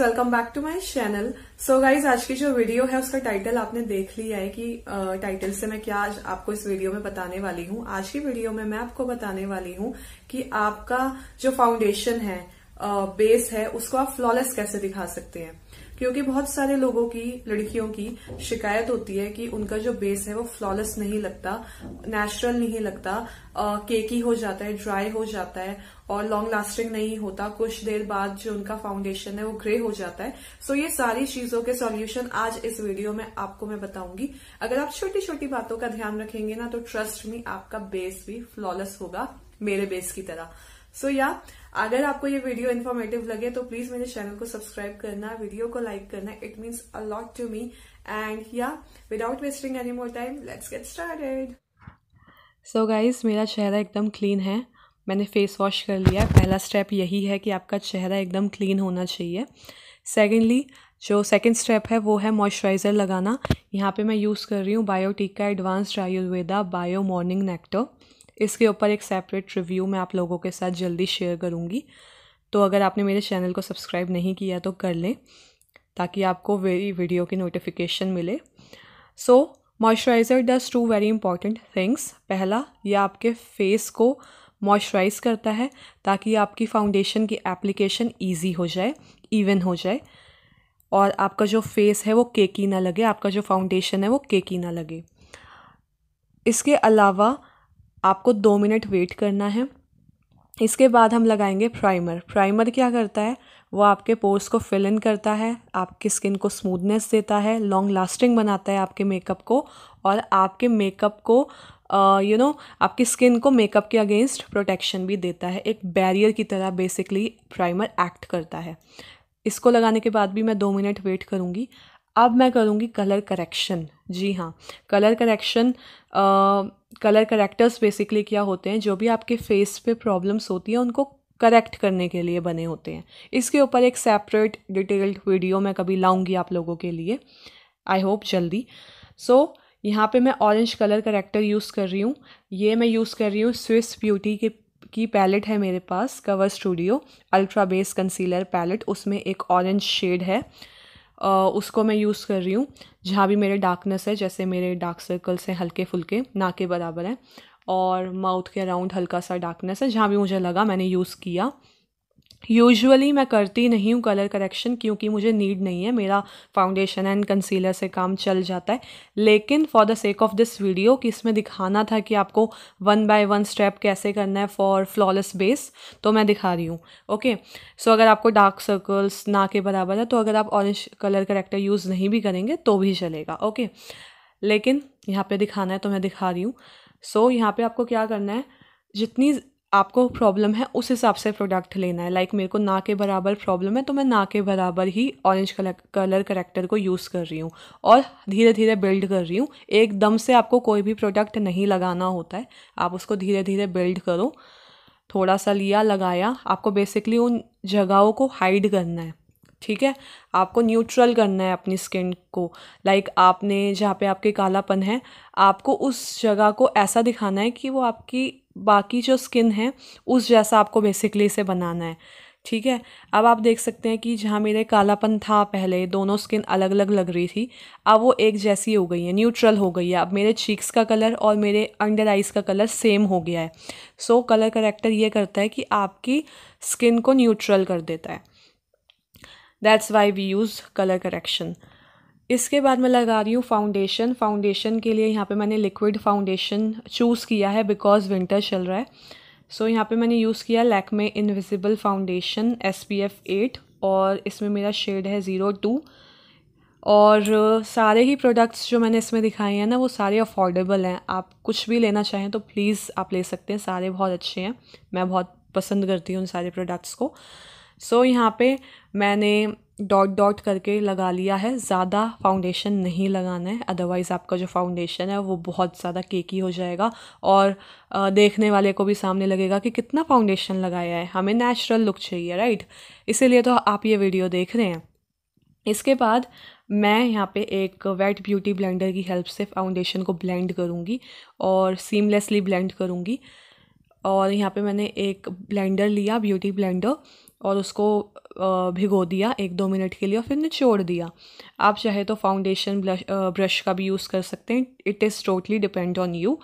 welcome back to my channel so guys आज की जो वीडियो है उसका टाइटल आपने देख लिया है कि टाइटल uh, से मैं क्या आज आपको इस वीडियो में बताने वाली हूँ आज की वीडियो में मैं आपको बताने वाली हूँ कि आपका जो फाउंडेशन है बेस uh, है उसको आप फ्लॉलेस कैसे दिखा सकते हैं क्योंकि बहुत सारे लोगों की लड़कियों की शिकायत होती है कि उनका जो बेस है वो फ्लॉलेस नहीं लगता नेचुरल नहीं लगता केकी हो जाता है ड्राई हो जाता है और लॉन्ग लास्टिंग नहीं होता कुछ देर बाद जो उनका फाउंडेशन है वो ग्रे हो जाता है सो ये सारी चीजों के सॉल्यूशन आज इस वीडियो में आपको मैं बताऊंगी अगर आप छोटी छोटी बातों का ध्यान रखेंगे ना तो ट्रस्ट में आपका बेस भी फ्लॉलेस होगा मेरे बेस की तरह सो या अगर आपको ये वीडियो इन्फॉर्मेटिव लगे तो प्लीज मेरे चैनल को सब्सक्राइब करना वीडियो को लाइक करना it means a lot to me and yeah without wasting any more time let's get started so guys मेरा चेहरा एकदम क्लीन है मैंने फेस वॉश कर लिया पहला स्टेप यही है कि आपका चेहरा एकदम क्लीन होना चाहिए सेकेंडली जो सेकेंड स्टेप है वो है मॉइस्चराइज़र लगाना यहाँ पे मैं यूज़ कर रही हूँ Biotique advance Ayurveda bio morning nectar इसके ऊपर एक सेपरेट रिव्यू मैं आप लोगों के साथ जल्दी शेयर करूँगी तो अगर आपने मेरे चैनल को सब्सक्राइब नहीं किया तो कर लें ताकि आपको वेरी वीडियो की नोटिफिकेशन मिले so moisturiser does two very important things पहला ये आपके फेस को मॉइस्चराइज़ करता है ताकि आपकी फाउंडेशन की एप्लीकेशन ईजी हो जाए इवन हो जाए और आपका जो फेस है वो केकी ना लगे आपका जो फाउंडेशन है वो केकी ना लगे इसके अलावा आपको दो मिनट वेट करना है इसके बाद हम लगाएंगे प्राइमर प्राइमर क्या करता है वो आपके पोर्स को फिल इन करता है आपकी स्किन को स्मूथनेस देता है लॉन्ग लास्टिंग बनाता है आपके मेकअप को और आपके मेकअप को यू नो you know, आपकी स्किन को मेकअप के अगेंस्ट प्रोटेक्शन भी देता है एक बैरियर की तरह बेसिकली प्राइमर एक्ट करता है इसको लगाने के बाद भी मैं दो मिनट वेट करूँगी अब मैं करूँगी कलर करेक्शन जी हाँ colour correction colour correctors basically क्या होते हैं जो भी आपके फेस पे प्रॉब्लम्स होती हैं उनको करेक्ट करने के लिए बने होते हैं इसके ऊपर एक सेपरेट डिटेल्ड वीडियो मैं कभी लाऊंगी आप लोगों के लिए आई होप जल्दी सो so, यहाँ पे मैं ऑरेंज कलर करेक्टर यूज़ कर रही हूँ ये मैं यूज़ कर रही हूँ स्विस ब्यूटी के की पैलेट है मेरे पास cover studio ultra base concealer palette उसमें एक ऑरेंज शेड है उसको मैं यूज़ कर रही हूँ जहाँ भी मेरे डार्कनेस है जैसे मेरे डार्क सर्कल्स हैं हल्के फुलके ना के बराबर हैं और माउथ के अराउंड हल्का सा डार्कनेस है जहाँ भी मुझे लगा मैंने यूज़ किया यूजुअली मैं करती नहीं हूँ कलर करेक्शन क्योंकि मुझे नीड नहीं है मेरा फाउंडेशन एंड कंसीलर से काम चल जाता है लेकिन for the sake of this video कि इसमें दिखाना था कि आपको वन बाय वन स्टेप कैसे करना है फॉर फ्लॉलेस बेस तो मैं दिखा रही हूँ ओके सो अगर आपको डार्क सर्कल्स ना के बराबर है तो अगर आप ऑरेंज कलर करेक्टर यूज़ नहीं भी करेंगे तो भी चलेगा ओके लेकिन यहाँ पर दिखाना है तो मैं दिखा रही हूँ सो so, यहाँ पर आपको क्या करना है जितनी आपको प्रॉब्लम है उस हिसाब से प्रोडक्ट लेना है लाइक like मेरे को ना के बराबर प्रॉब्लम है तो मैं ना के बराबर ही ऑरेंज कलर कलर करेक्टर को यूज़ कर रही हूँ और धीरे धीरे बिल्ड कर रही हूँ एकदम से आपको कोई भी प्रोडक्ट नहीं लगाना होता है आप उसको धीरे धीरे बिल्ड करो थोड़ा सा लिया लगाया आपको बेसिकली उन जगहों को हाइड करना है ठीक है आपको न्यूट्रल करना है अपनी स्किन को लाइक like आपने जहाँ पे आपके कालापन है आपको उस जगह को ऐसा दिखाना है कि वो आपकी बाकी जो स्किन है उस जैसा आपको बेसिकली इसे बनाना है ठीक है अब आप देख सकते हैं कि जहाँ मेरे कालापन था पहले दोनों स्किन अलग अलग लग रही थी अब वो एक जैसी हो गई है न्यूट्रल हो गई है अब मेरे चीक्स का कलर और मेरे अंडर आइज़ का कलर सेम हो गया है सो कलर करेक्टर ये करता है कि आपकी स्किन को न्यूट्रल कर देता है that's why we use colour correction इसके बाद मैं लगा रही हूँ फाउंडेशन फाउंडेशन के लिए यहाँ पे मैंने लिक्विड फाउंडेशन चूज़ किया है बिकॉज़ विंटर चल रहा है सो so, यहाँ पे मैंने यूज़ किया Lakme invisible foundation S P F eight और इसमें मेरा शेड है ज़ीरो टू और uh, सारे ही प्रोडक्ट्स जो मैंने इसमें दिखाए हैं ना वो सारे अफोर्डेबल हैं आप कुछ भी लेना चाहें तो प्लीज़ आप ले सकते हैं सारे बहुत अच्छे हैं मैं बहुत पसंद करती हूँ उन सारे प्रोडक्ट्स को सो so, यहाँ पे मैंने डॉट डॉट करके लगा लिया है ज़्यादा फाउंडेशन नहीं लगाना है अदरवाइज़ आपका जो फाउंडेशन है वो बहुत ज़्यादा केकी हो जाएगा और देखने वाले को भी सामने लगेगा कि कितना फाउंडेशन लगाया है हमें नेचुरल लुक चाहिए राइट इसीलिए तो आप ये वीडियो देख रहे हैं इसके बाद मैं यहाँ पे एक वेट ब्यूटी ब्लेंडर की हेल्प से फाउंडेशन को ब्लेंड करूँगी और सीमलेसली ब्लेंड करूँगी और यहाँ पे मैंने एक ब्लेंडर लिया ब्यूटी ब्लेंडर और उसको भिगो दिया एक दो मिनट के लिए और फिर निचोड़ दिया आप चाहे तो फाउंडेशन ब्रश का भी यूज़ कर सकते हैं it is totally depend on you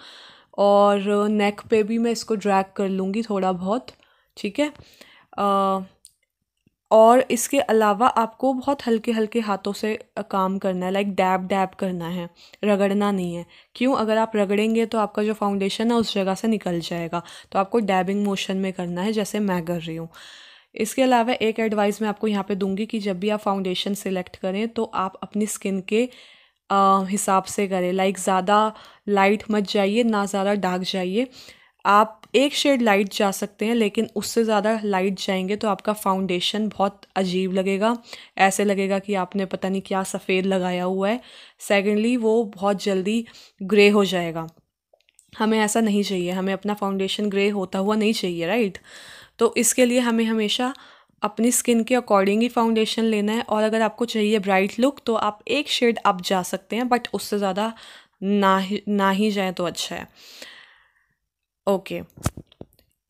और नेक पे भी मैं इसको ड्रैग कर लूँगी थोड़ा बहुत ठीक है और इसके अलावा आपको बहुत हल्के हल्के हाथों से काम करना है लाइक डैब डैब करना है रगड़ना नहीं है क्यों अगर आप रगड़ेंगे तो आपका जो फाउंडेशन है उस जगह से निकल जाएगा तो आपको डैबिंग मोशन में करना है जैसे मैं कर रही हूँ इसके अलावा एक एडवाइस मैं आपको यहाँ पे दूंगी कि जब भी आप फाउंडेशन सिलेक्ट करें तो आप अपनी स्किन के हिसाब से करें लाइक ज़्यादा लाइट मत जाइए ना ज़्यादा डार्क जाइए आप एक शेड लाइट जा सकते हैं लेकिन उससे ज़्यादा लाइट जाएंगे तो आपका फाउंडेशन बहुत अजीब लगेगा ऐसे लगेगा कि आपने पता नहीं क्या सफ़ेद लगाया हुआ है सेकेंडली वो बहुत जल्दी ग्रे हो जाएगा हमें ऐसा नहीं चाहिए हमें अपना फाउंडेशन ग्रे होता हुआ नहीं चाहिए राइट तो इसके लिए हमें हमेशा अपनी स्किन के अकॉर्डिंग ही फाउंडेशन लेना है और अगर आपको चाहिए ब्राइट लुक तो आप एक शेड अप जा सकते हैं बट उससे ज़्यादा ना ही ना ही जाए तो अच्छा है ओके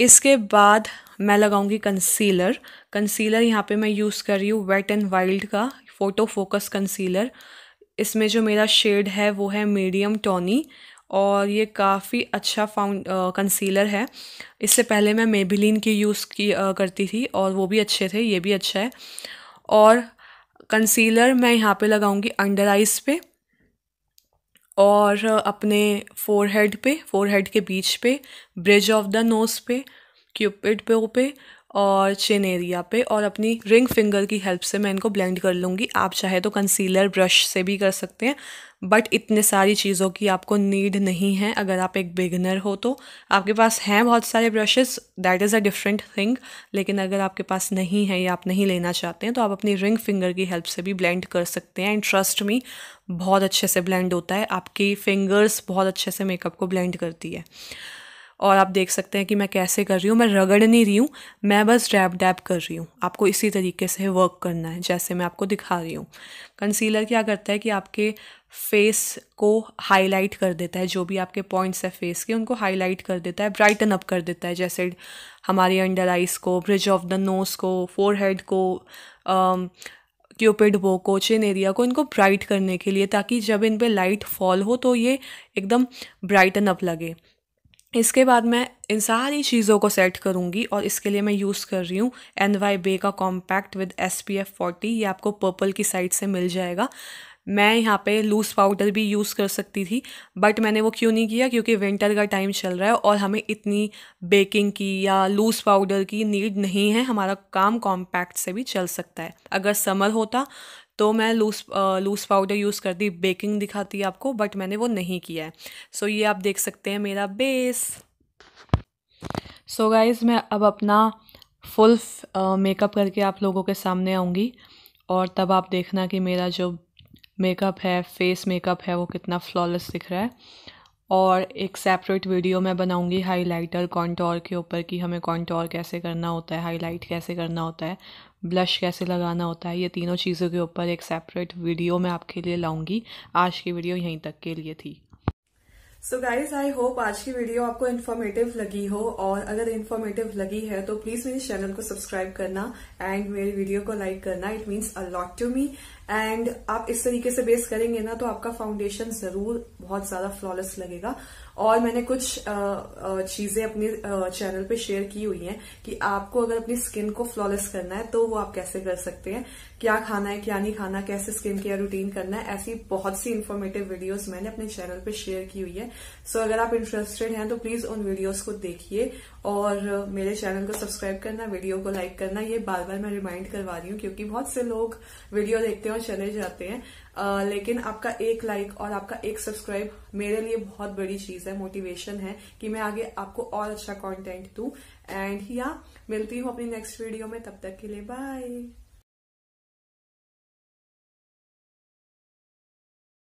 इसके बाद मैं लगाऊंगी कंसीलर कंसीलर यहाँ पे मैं यूज़ कर रही हूँ वेट एंड वाइल्ड का फ़ोटो फोकस कंसीलर इसमें जो मेरा शेड है वो है मीडियम टोनी और ये काफ़ी अच्छा फाउंड कंसीलर है इससे पहले मैं मेबिलिन की यूज़ की आ, करती थी और वो भी अच्छे थे ये भी अच्छा है और कंसीलर मैं यहाँ पे लगाऊंगी अंडर आइज़ पे और अपने फोरहेड पे फोरहेड के बीच पे ब्रिज ऑफ द नोज़ पे क्यूपिड पे पे और चिन एरिया पे और अपनी रिंग फिंगर की हेल्प से मैं इनको ब्लेंड कर लूँगी आप चाहे तो कंसीलर ब्रश से भी कर सकते हैं बट इतने सारी चीज़ों की आपको नीड नहीं है अगर आप एक बिगनर हो तो आपके पास हैं बहुत सारे brushes that is a different thing लेकिन अगर आपके पास नहीं है या आप नहीं लेना चाहते हैं तो आप अपनी रिंग फिंगर की हेल्प से भी ब्लेंड कर सकते हैं एंड ट्रस्ट मी बहुत अच्छे से ब्लेंड होता है आपकी फिंगर्स बहुत अच्छे से मेकअप को ब्लेंड करती है और आप देख सकते हैं कि मैं कैसे कर रही हूँ मैं रगड़ नहीं रही हूँ मैं बस डैब डैप कर रही हूँ आपको इसी तरीके से वर्क करना है जैसे मैं आपको दिखा रही हूँ कंसीलर क्या करता है कि आपके फेस को हाईलाइट कर देता है जो भी आपके पॉइंट्स है फेस के उनको हाईलाइट कर देता है ब्राइटन अप कर देता है जैसे हमारे अंडर आइज़ को ब्रिज ऑफ द नोज़ को फोरहेड को क्यूपिड um, बो को चिन एरिया को इनको ब्राइट करने के लिए ताकि जब इन पर लाइट फॉल हो तो ये एकदम ब्राइटन अप लगे इसके बाद मैं इन सारी चीज़ों को सेट करूँगी और इसके लिए मैं यूज़ कर रही हूँ एन वाई बे का compact with S P F forty ये आपको पर्पल की साइड से मिल जाएगा मैं यहाँ पे लूज़ पाउडर भी यूज़ कर सकती थी बट मैंने वो क्यों नहीं किया क्योंकि विंटर का टाइम चल रहा है और हमें इतनी बेकिंग की या लूज़ पाउडर की नीड नहीं है हमारा काम कॉम्पैक्ट से भी चल सकता है अगर समर होता तो मैं लूज लूज़ पाउडर यूज़ कर दी बेकिंग दिखाती है आपको बट मैंने वो नहीं किया है सो so, ये आप देख सकते हैं मेरा बेस सो so गाइज मैं अब अपना फुल मेकअप करके आप लोगों के सामने आऊँगी और तब आप देखना कि मेरा जो मेकअप है फेस मेकअप है वो कितना फ्लॉलेस दिख रहा है और एक सेपरेट वीडियो मैं बनाऊंगी हाइलाइटर कॉन्टोर के ऊपर कि हमें कॉन्टोर कैसे करना होता है हाईलाइट कैसे करना होता है ब्लश कैसे लगाना होता है ये तीनों चीज़ों के ऊपर एक सेपरेट वीडियो मैं आपके लिए लाऊंगी आज की वीडियो यहीं तक के लिए थी सो गाइज आई होप आज की वीडियो आपको इन्फॉर्मेटिव लगी हो और अगर इन्फॉर्मेटिव लगी है तो प्लीज मेरे चैनल को सब्सक्राइब करना एंड मेरी वीडियो को लाइक करना it means a lot to me and आप इस तरीके से बेस करेंगे ना तो आपका फाउंडेशन जरूर बहुत ज्यादा फ्लॉलेस लगेगा और मैंने कुछ चीजें अपने चैनल पे शेयर की हुई हैं कि आपको अगर अपनी स्किन को फ्लॉलेस करना है तो वो आप कैसे कर सकते हैं क्या खाना है क्या नहीं खाना कैसे स्किन केयर रूटीन करना है ऐसी बहुत सी इन्फॉर्मेटिव वीडियोस मैंने अपने चैनल पे शेयर की हुई है सो so, अगर आप इंटरेस्टेड हैं तो प्लीज उन वीडियोज को देखिए और मेरे चैनल को सब्सक्राइब करना वीडियो को लाइक करना ये बार बार मैं रिमाइंड करवा रही हूँ क्योंकि बहुत से लोग वीडियो देखते हैं और चले जाते हैं आ, लेकिन आपका एक लाइक और आपका एक सब्सक्राइब मेरे लिए बहुत बड़ी चीज है मोटिवेशन है कि मैं आगे आपको और अच्छा कॉन्टेंट दू एंड या मिलती हूँ अपनी नेक्स्ट वीडियो में तब तक के लिए बाय